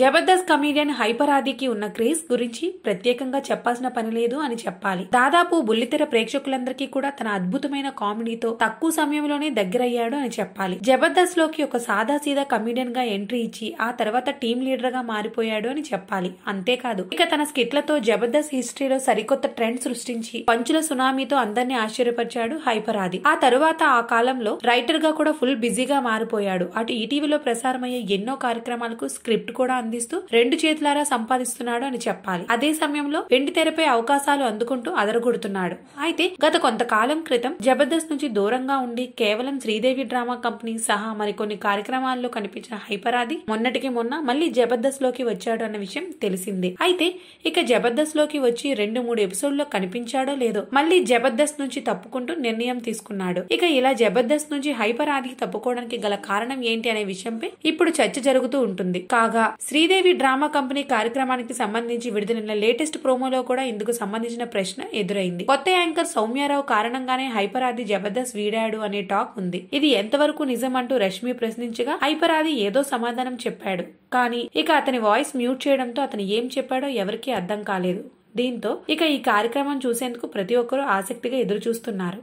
Jabardasth comedian hyper ఆదికి ఉన్న craze గురించి ప్రత్యేకంగా చెప్పాల్సిన పని లేదు అని చెప్పాలి దాదాపు బుల్లితెర ప్రేక్షకులందరికీ కూడా తన అద్భుతమైన కామెడీతో తక్కువ సమయంలోనే దగ్గరయ్యాడు అని చెప్పాలి జబర్దస్త్ లోకి ఒక సాదాసీదా కమీడియన్ గా ఎంట్రీ ఇచ్చి ఆ తర్వాత టీమ్ లీడర్ గా మారిపోయాడు అని చెప్పాలి అంతేకాదు ఇక తన స్కిట్లతో జబర్దస్త్ హిస్టరీలో సరికొత్త ట్రెండ్ సృష్టించి పంచుల సునామీతో అందరినీ ఆశ్చర్యపరిచాడు హైపర్ ఆది ఆ తరువాత ఆ కాలంలో రైటర్ గా కూడా ఫుల్ బిజీగా మారిపోయాడు అటు ఈటీవీలో ప్రసారమయ్యే ఎన్నో కార్యక్రమాలకు స్క్రిప్ట్ కూడా అందిస్తూ రెండు చేతులారా సంపాదిస్తున్నాడు అని చెప్పాలి అదే సమయంలో వెండి తెరపై అవకాశాలు అందుకుంటూ అదరగొడుతున్నాడు అయితే గత కొంతకాలం క్రితం జబర్దస్త్ నుంచి దూరంగా ఉండి కేవలం శ్రీదేవి డ్రామా కంపెనీ సహా మరికొన్ని కార్యక్రమాల్లో కనిపించిన హైపరాది మొన్నటికి మొన్న మళ్ళీ జబర్దస్త్ లోకి వచ్చాడు అన్న విషయం తెలిసిందే అయితే ఇక జబర్దస్త్ లోకి వచ్చి రెండు మూడు ఎపిసోడ్ లో కనిపించాడో లేదో మళ్ళీ జబర్దస్త్ నుంచి తప్పుకుంటూ నిర్ణయం తీసుకున్నాడు ఇక ఇలా జబర్దస్త్ నుంచి హైపరాదికి తప్పుకోవడానికి గల కారణం ఏంటి అనే విషయంపై ఇప్పుడు చర్చ జరుగుతూ ఉంటుంది కాగా శ్రీ శ్రీదేవి డ్రామా కంపెనీ కార్యక్రమానికి సంబంధించి విడుదలైన లేటెస్ట్ ప్రోమోలో కూడా ఇందుకు సంబంధించిన ప్రశ్న ఎదురైంది కొత్త యాంకర్ సౌమ్యారావు కారణంగానే హైపర్ ఆది జబర్దస్త్ వీడాడు అనే టాక్ ఉంది ఇది ఎంతవరకు నిజం అంటూ రష్మి ప్రశ్నించగా హైపర్ ఆది ఏదో సమాధానం చెప్పాడు కానీ ఇక అతని వాయిస్ మ్యూట్ చేయడంతో అతను ఏం చెప్పాడో ఎవరికీ అర్థం కాలేదు దీంతో ఇక ఈ కార్యక్రమం చూసేందుకు ప్రతి ఒక్కరూ ఆసక్తిగా ఎదురు చూస్తున్నారు